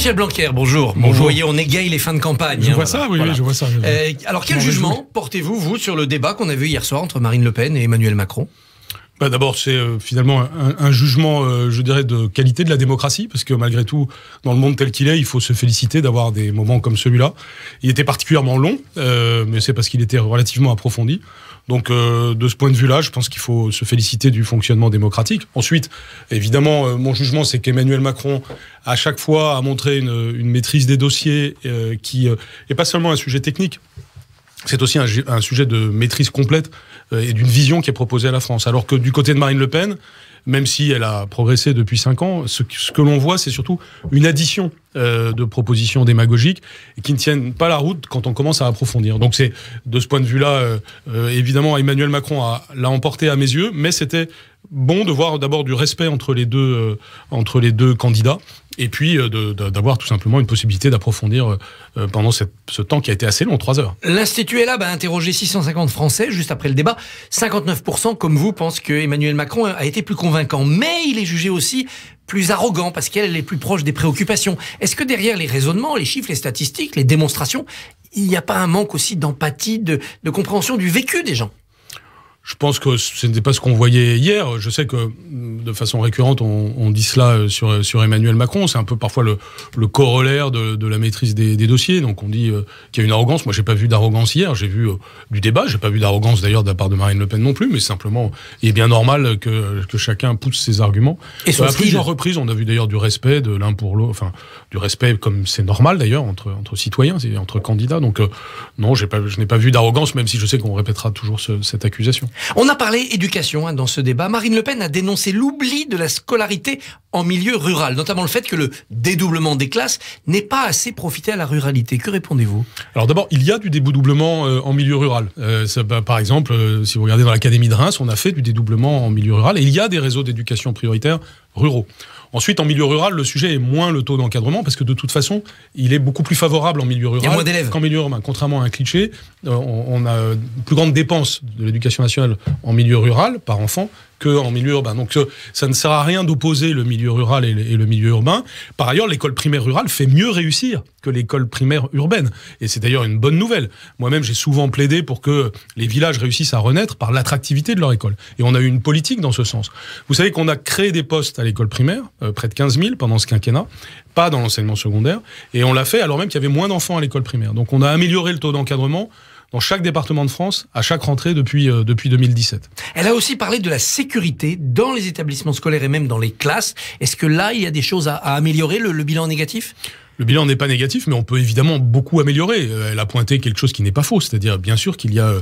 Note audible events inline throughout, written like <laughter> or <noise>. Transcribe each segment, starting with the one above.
Michel Blanquer, bonjour. Bonjour. Vous voyez, on égaye les fins de campagne. Je hein, vois ça, oui, je vois ça. Euh, alors, quel jugement portez-vous, vous, sur le débat qu'on a vu hier soir entre Marine Le Pen et Emmanuel Macron bah, d'abord, c'est euh, finalement un, jugement, euh, je dirais, de qualité de la démocratie, parce que malgré tout, dans le monde tel qu'il est, il faut se féliciter d'avoir des moments comme celui-là. Il était particulièrement long, euh, mais c'est parce qu'il était relativement approfondi. Donc, de ce point de vue-là, je pense qu'il faut se féliciter du fonctionnement démocratique. Ensuite, évidemment, mon jugement, c'est qu'Emmanuel Macron, à chaque fois, a montré une, une maîtrise des dossiers qui n'est pas seulement un sujet technique, c'est aussi un, sujet de maîtrise complète euh, et d'une vision qui est proposée à la France. Alors que du côté de Marine Le Pen, même si elle a progressé depuis cinq ans, ce, que l'on voit, c'est surtout une addition euh, de propositions démagogiques qui ne tiennent pas la route quand on commence à approfondir. Donc c'est de ce point de vue-là, euh, évidemment, Emmanuel Macron l'a emporté à mes yeux, mais c'était bon de voir d'abord du respect entre les deux candidats et puis euh, d'avoir tout simplement une possibilité d'approfondir euh, euh, pendant ce temps qui a été assez long, trois heures. L'Institut est là, bah, interrogé 650 Français juste après le débat. 59% comme vous pensent que Emmanuel Macron a été plus convaincant, mais il est jugé aussi plus arrogant parce qu'elle est plus proche des préoccupations. Est-ce que derrière les raisonnements, les chiffres, les statistiques, les démonstrations, il n'y a pas un manque aussi d'empathie, de compréhension du vécu des gens je pense que ce n'était pas ce qu'on voyait hier. Je sais que mm, de façon récurrente, on, on dit cela euh, sur, euh, sur Emmanuel Macron. C'est un peu parfois le, le corollaire de, de, la maîtrise des, des, dossiers. Donc on dit euh, qu'il y a une arrogance. Moi, j'ai pas vu d'arrogance hier. J'ai vu du débat. J'ai pas vu d'arrogance d'ailleurs de la part de Marine Le Pen non plus. Mais simplement, il est bien normal que, que chacun pousse ses arguments. Et à plusieurs reprises, on a vu d'ailleurs du respect de l'un pour l'autre. Enfin, du respect comme c'est normal d'ailleurs entre, entre citoyens, entre candidats. Donc non, pas, je n'ai pas vu d'arrogance, même si je sais qu'on répétera toujours ce, cette accusation. On a parlé éducation hein, dans ce débat. Marine Le Pen a dénoncé l'oubli de la scolarité en milieu rural, notamment le fait que le dédoublement des classes n'est pas assez profité à la ruralité. Que répondez-vous Alors d'abord, il y a du dédoublement euh, en milieu rural. Euh, bah, par exemple, euh, si vous regardez dans l'Académie de Reims, on a fait du dédoublement en milieu rural et il y a des réseaux d'éducation prioritaire ruraux. Ensuite, en milieu rural, le sujet est moins le taux d'encadrement parce que de toute façon, il est beaucoup plus favorable en milieu rural qu'en milieu urbain. Contrairement à un cliché, euh, on a une plus grande dépense de l'éducation nationale en milieu rural par enfant qu'en milieu urbain. Donc euh, ça ne sert à rien d'opposer le milieu rural et le, milieu urbain. Par ailleurs, l'école primaire rurale fait mieux réussir que l'école primaire urbaine. Et c'est d'ailleurs une bonne nouvelle. Moi-même, j'ai souvent plaidé pour que les villages réussissent à renaître par l'attractivité de leur école. Et on a eu une politique dans ce sens. Vous savez qu'on a créé des postes à l'école primaire, euh, près de 15 000 pendant ce quinquennat, pas dans l'enseignement secondaire. Et on l'a fait alors même qu'il y avait moins d'enfants à l'école primaire. Donc on a amélioré le taux d'encadrement dans chaque département de France à chaque rentrée depuis, euh, depuis 2017. Elle a aussi parlé de la sécurité dans les établissements scolaires et même dans les classes. Est-ce que là, il y a des choses à, améliorer, le bilan négatif le bilan n'est pas négatif, mais on peut évidemment beaucoup améliorer. Euh, elle a pointé quelque chose qui n'est pas faux, c'est-à-dire bien sûr qu'il y a, euh,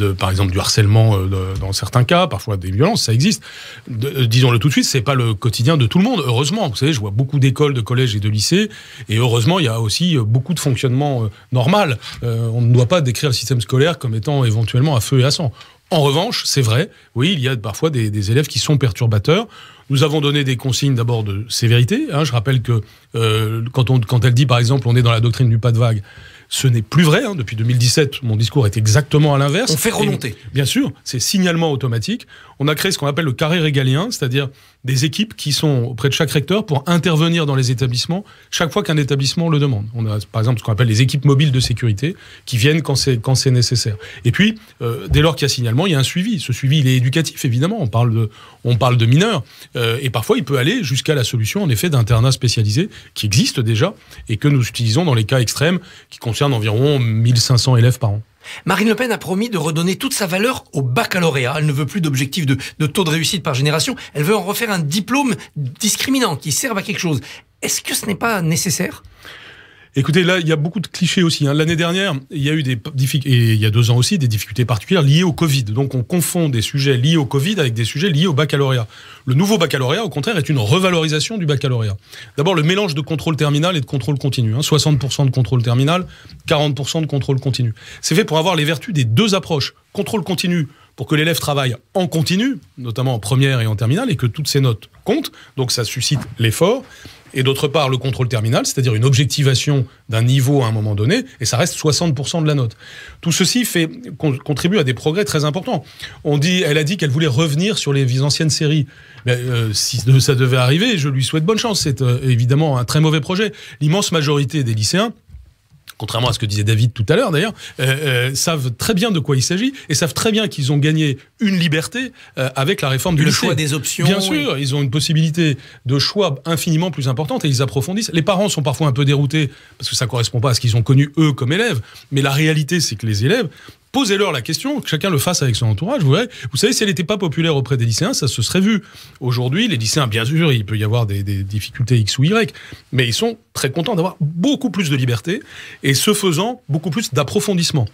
euh, par exemple, du harcèlement dans certains cas, parfois des violences, ça existe. Disons-le tout de suite, c'est pas le quotidien de tout le monde. Heureusement, vous savez, je vois beaucoup d'écoles, de collèges et de lycées, et heureusement, il y a aussi beaucoup de fonctionnement normal. on ne doit pas décrire le système scolaire comme étant éventuellement à feu et à sang en revanche, c'est vrai, oui, il y a parfois des, élèves qui sont perturbateurs. Nous avons donné des consignes d'abord de sévérité. Hein. Je rappelle que euh, quand, on, quand, elle dit par exemple on est dans la doctrine du pas de vague, ce n'est plus vrai. Hein. Depuis 2017, mon discours est exactement à l'inverse. On fait remonter. bien sûr, c'est signalement automatique on a créé ce qu'on appelle le carré régalien, c'est-à-dire des équipes qui sont auprès de chaque recteur pour intervenir dans les établissements chaque fois qu'un établissement le demande. On a par exemple ce qu'on appelle les équipes mobiles de sécurité qui viennent quand c'est nécessaire. Et puis euh, dès lors qu'il y a signalement, il y a un suivi. Ce suivi il est éducatif évidemment. On parle de on parle de mineurs euh, et parfois il peut aller jusqu'à la solution en effet d'internat spécialisé qui existe déjà et que nous utilisons dans les cas extrêmes qui concernent environ 1500 élèves par an. Marine Le Pen a promis de redonner toute sa valeur au baccalauréat. Elle ne veut plus d'objectifs de, de, taux de réussite par génération. Elle veut en refaire un diplôme discriminant qui serve à quelque chose. Est-ce que ce n'est pas nécessaire Écoutez, là, il y a beaucoup de clichés aussi. Hein. L'année dernière, il y a eu des difficultés, et il y a deux ans aussi, des difficultés particulières liées au Covid. Donc, on confond des sujets liés au Covid avec des sujets liés au baccalauréat. Le nouveau baccalauréat, au contraire, est une revalorisation du baccalauréat. D'abord, le mélange de contrôle terminal et de contrôle continu. 60% hein. de contrôle terminal, 40% de contrôle continu. C'est fait pour avoir les vertus des deux approches. Contrôle continu, pour que l'élève travaille en continu, notamment en première et en terminale, et que toutes ses notes comptent. Donc ça suscite l'effort et d'autre part le contrôle terminal, c'est-à-dire une objectivation d'un niveau à un moment donné, et ça reste 60% de la note. Tout ceci fait, contribue à des progrès très importants. On dit, elle a dit qu'elle voulait revenir sur les anciennes séries. Mais euh, si ça devait arriver, je lui souhaite bonne chance. C'est euh, évidemment un très mauvais projet. L'immense majorité des lycéens contrairement à ce que disait David tout à l'heure d'ailleurs, euh, euh, savent très bien de quoi il s'agit et savent très bien qu'ils ont gagné une liberté euh, avec la réforme du choix des options. Bien sûr, ils ont une possibilité de choix infiniment plus importante et ils approfondissent. Les parents sont parfois un peu déroutés parce que ça correspond pas à ce qu'ils ont connu eux comme élèves, mais la réalité c'est que les élèves Posez-leur la question, que chacun le fasse avec son entourage. Vous, vous savez, si elle n'était pas populaire auprès des lycéens, ça se serait vu. Aujourd'hui, les lycéens, bien sûr, il peut y avoir des, des difficultés X ou Y, mais ils sont très contents d'avoir beaucoup plus de liberté et ce faisant, beaucoup plus d'approfondissement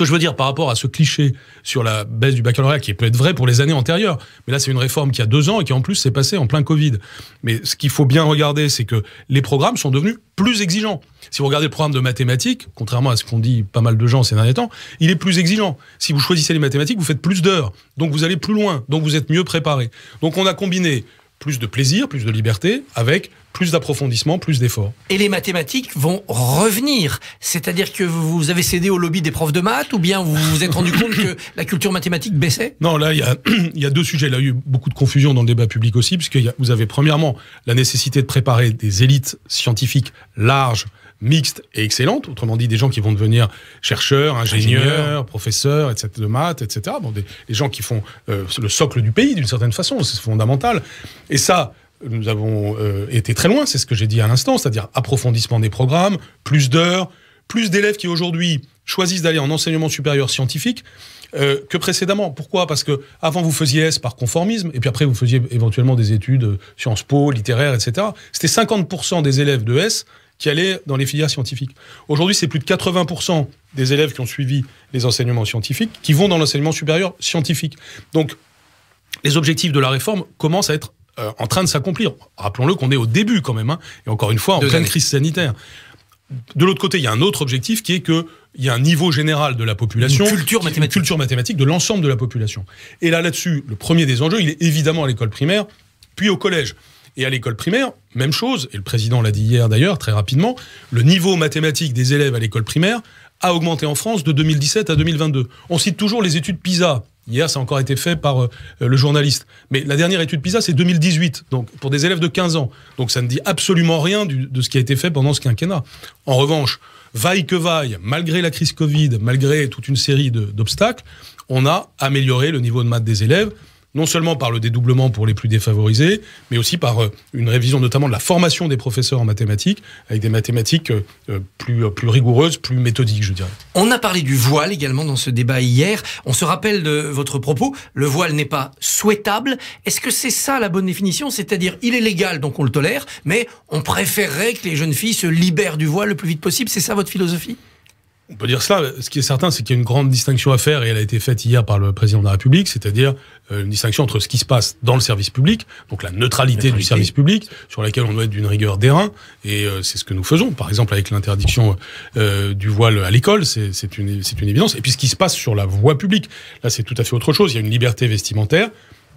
que je veux dire par rapport à ce cliché sur la baisse du baccalauréat, qui peut être vrai pour les années antérieures, mais là c'est une réforme qui a deux ans et qui en plus s'est passée en plein Covid. Mais ce qu'il faut bien regarder, c'est que les programmes sont devenus plus exigeants. Si vous regardez le programme de mathématiques, contrairement à ce qu'on dit pas mal de gens ces derniers temps, il est plus exigeant. Si vous choisissez les mathématiques, vous faites plus d'heures, donc vous allez plus loin, donc vous êtes mieux préparé. Donc on a combiné plus de plaisir, plus de liberté, avec plus d'approfondissement, plus d'efforts. Et les mathématiques vont revenir. C'est-à-dire que vous avez cédé au lobby des profs de maths ou bien vous vous êtes rendu compte que <laughs> la culture mathématique baissait Non, là, <clears throat> il y, a, deux sujets. Là, il y a eu beaucoup de confusion dans le débat public aussi, puisque vous avez premièrement la nécessité de préparer des élites scientifiques larges mixte et excellente, autrement dit des gens qui vont devenir chercheurs, ingénieurs, professeurs, etc., de maths, etc. Bon, des, gens qui font euh, le socle du pays d'une certaine façon, c'est fondamental. Et ça, nous avons euh, été très loin, c'est ce que j'ai dit à l'instant, c'est-à-dire approfondissement des programmes, plus d'heures, plus d'élèves qui aujourd'hui choisissent d'aller en enseignement supérieur scientifique. Euh, que précédemment. Pourquoi Parce que avant vous faisiez S par conformisme, et puis après vous faisiez éventuellement des études Sciences Po, littéraires, etc. C'était 50% des élèves de S qui allait dans les filières scientifiques. Aujourd'hui, c'est plus de 80% des élèves qui ont suivi les enseignements scientifiques qui vont dans l'enseignement supérieur scientifique. Donc, les objectifs de la réforme commencent à être euh, en train de s'accomplir. Rappelons-le qu'on est au début quand même, hein, et encore une fois, en pleine crise sanitaire. De l'autre côté, il y a un autre objectif qui est qu'il y a un niveau général de la population. culture mathématique. culture mathématique de l'ensemble de la population. Et là, là-dessus, le premier des enjeux, il est évidemment à l'école primaire, puis au collège. Et à l'école primaire, même chose, et le président l'a dit hier d'ailleurs, très rapidement, le niveau mathématique des élèves à l'école primaire a augmenté en France de 2017 à 2022. On cite toujours les études PISA. Hier, ça a encore été fait par euh, le journaliste. Mais la dernière étude PISA, c'est 2018, donc pour des élèves de 15 ans. Donc ça ne dit absolument rien de ce qui a été fait pendant ce quinquennat. En revanche, vaille que vaille, malgré la crise Covid, malgré toute une série d'obstacles, on a amélioré le niveau de maths des élèves non seulement par le dédoublement pour les plus défavorisés, mais aussi par euh, une révision notamment de la formation des professeurs en mathématiques, avec des mathématiques euh, euh, plus, rigoureuses, plus méthodiques, je dirais. On a parlé du voile également dans ce débat hier. On se rappelle de votre propos, le voile n'est pas souhaitable. Est-ce que c'est ça la bonne définition C'est-à-dire, il est légal, donc on le tolère, mais on préférerait que les jeunes filles se libèrent du voile le plus vite possible. C'est ça votre philosophie on peut dire cela. Ce qui est certain, c'est qu'il y a une grande distinction à faire, et elle a été faite hier par le président de la République, c'est-à-dire euh, une distinction entre ce qui se passe dans le service public, donc la neutralité, du service public, sur laquelle on doit être d'une rigueur d'airain, et euh, c'est ce que nous faisons, par exemple avec l'interdiction euh, du voile à l'école, c'est une, une évidence, et puis ce qui se passe sur la voie publique, là c'est tout à fait autre chose, il y a une liberté vestimentaire,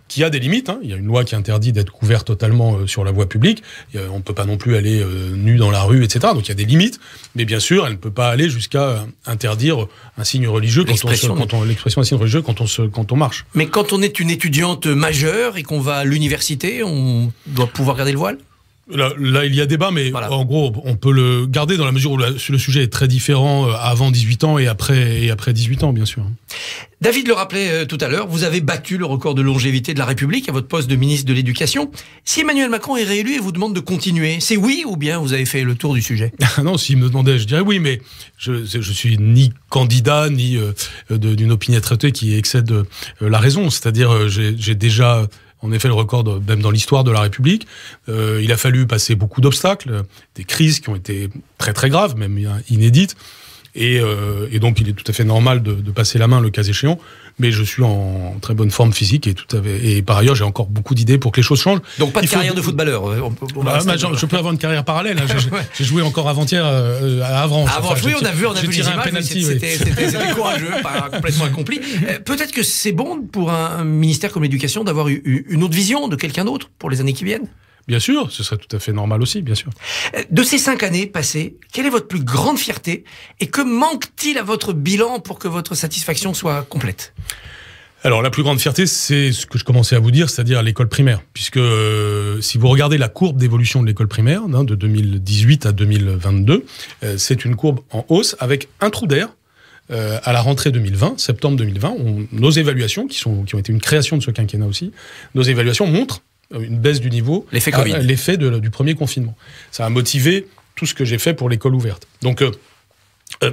qui a des limites. Hein. Il y a une loi qui interdit d'être couvert totalement euh, sur la voie publique. Euh, on ne peut pas non plus aller euh, nu dans la rue, etc. Donc il y a des limites. Mais bien sûr, elle ne peut pas aller jusqu'à interdire un signe religieux quand l'expression un signe religieux quand on se, quand on marche. Mais quand on est une étudiante majeure et qu'on va à l'université, on doit pouvoir garder le voile. Là, il y a débat, mais en gros, on peut le garder dans la mesure où le sujet est très différent euh, avant 18 ans et après, et après 18 ans, bien sûr. David le rappelait euh, tout à l'heure, vous avez battu le record de longévité de la République à votre poste de ministre de l'Éducation. Si Emmanuel Macron est réélu et vous demande de continuer, c'est oui ou bien vous avez fait le tour du sujet <laughs> Non, s'il me demandait, je dirais oui, mais je, ne suis ni candidat ni euh, d'une opinion traitée qui excède la raison. C'est-à-dire, j'ai déjà en effet le record même dans l'histoire de la République. Euh, il a fallu passer beaucoup d'obstacles, des crises qui ont été très très graves, même inédites. Et, euh, donc il est tout à fait normal de passer la main le cas échéant mais je suis en très bonne forme physique et tout avait, et par ailleurs j'ai encore beaucoup d'idées pour que les choses changent. Donc pas de carrière de footballeur. Euh, ah, je peux avoir une carrière parallèle. Hein. <laughs> J'ai joué encore avant-hier euh, à Avranches. on a vu, on a vu les C'était <laughs> courageux, pas complètement accompli. Euh, peut-être que c'est bon pour un ministère comme l'éducation d'avoir une autre vision de quelqu'un d'autre pour les années qui viennent. Bien sûr, ce serait tout à fait normal aussi, bien sûr. De ces cinq années passées, quelle est votre plus grande fierté et que manque-t-il à votre bilan pour que votre satisfaction soit complète alors la plus grande fierté, c'est ce que je commençais à vous dire, c'est-à-dire l'école primaire, puisque euh, si vous regardez la courbe d'évolution de l'école primaire hein, de 2018 à 2022, euh, c'est une courbe en hausse avec un trou d'air euh, à la rentrée 2020, septembre 2020, nos évaluations, qui, sont, qui ont été une création de ce quinquennat aussi, nos évaluations montrent euh, une baisse du niveau, l'effet euh, Covid, l'effet du premier confinement. Ça a motivé tout ce que j'ai fait pour l'école ouverte. Donc, euh,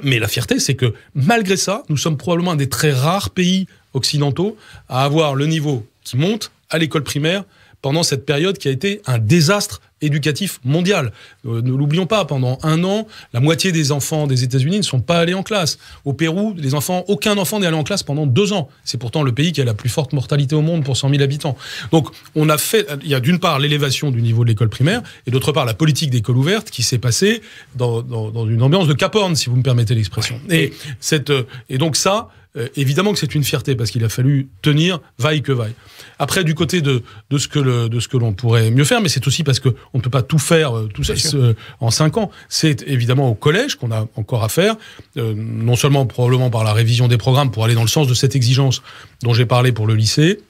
mais la fierté, c'est que malgré ça, nous sommes probablement un des très rares pays occidentaux à avoir le niveau qui monte à l'école primaire pendant cette période qui a été un désastre éducatif mondial. Euh, ne l'oublions pas, pendant un an, la moitié des enfants des États-Unis ne sont pas allés en classe. Au Pérou, les enfants, aucun enfant n'est allé en classe pendant deux ans. C'est pourtant le pays qui a la plus forte mortalité au monde pour 100 000 habitants. Donc, on a fait, il y a d'une part l'élévation du niveau de l'école primaire et d'autre part la politique d'école ouverte qui s'est passée dans, une ambiance de caporne, si vous me permettez l'expression. Et, cette, euh, et donc ça, euh, évidemment que c'est une fierté parce qu'il a fallu tenir vaille que vaille. Après, du côté de, de ce que l'on pourrait mieux faire, mais c'est aussi parce qu'on ne peut pas tout faire euh, tout ça, euh, en cinq ans. C'est évidemment au collège qu'on a encore à faire, non seulement probablement par la révision des programmes pour aller dans le sens de cette exigence dont j'ai parlé pour le lycée,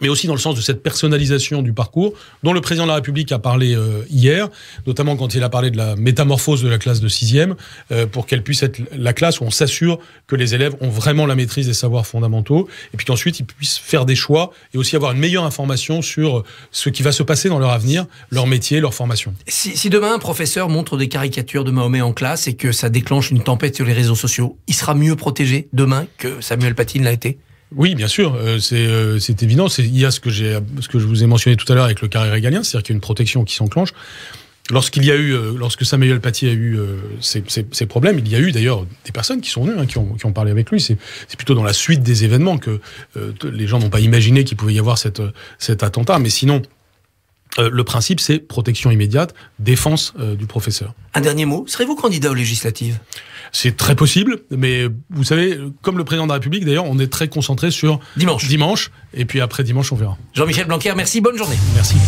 mais aussi dans le sens de cette personnalisation du parcours dont le président de la République a parlé euh, hier, notamment quand il a parlé de la métamorphose de la classe de sixième, euh, pour qu'elle puisse être la classe où on s'assure que les élèves ont vraiment la maîtrise des savoirs fondamentaux, et puis qu'ensuite ils puissent faire des choix et aussi avoir une meilleure information sur euh, ce qui va se passer dans leur avenir, leur métier, leur formation. Si, demain un professeur montre des caricatures de Mahomet en classe et que ça déclenche une tempête sur les réseaux sociaux, il sera mieux protégé demain que Samuel Patine l'a été oui, bien sûr, euh, euh, c'est évident. Il y a ce que, je vous ai mentionné tout à l'heure avec le carré régalien, c'est-à-dire qu'il y a une protection qui s'enclenche. Lorsqu'il y a eu, euh, lorsque Samuel Paty a eu ces, problèmes, il y a eu d'ailleurs des personnes qui sont venues, hein, qui, ont, parlé avec lui. C'est plutôt dans la suite des événements que les gens n'ont pas imaginé qu'il pouvait y avoir cet attentat. Mais sinon, euh, le principe, c'est protection immédiate, défense euh, du professeur. Un dernier mot, serez-vous candidat aux législatives C'est très possible, mais euh, vous savez, comme le président de la République, d'ailleurs, on est très concentré sur dimanche. Dimanche, et puis après dimanche, on verra. Jean-Michel Blanquer, merci, bonne journée. Merci.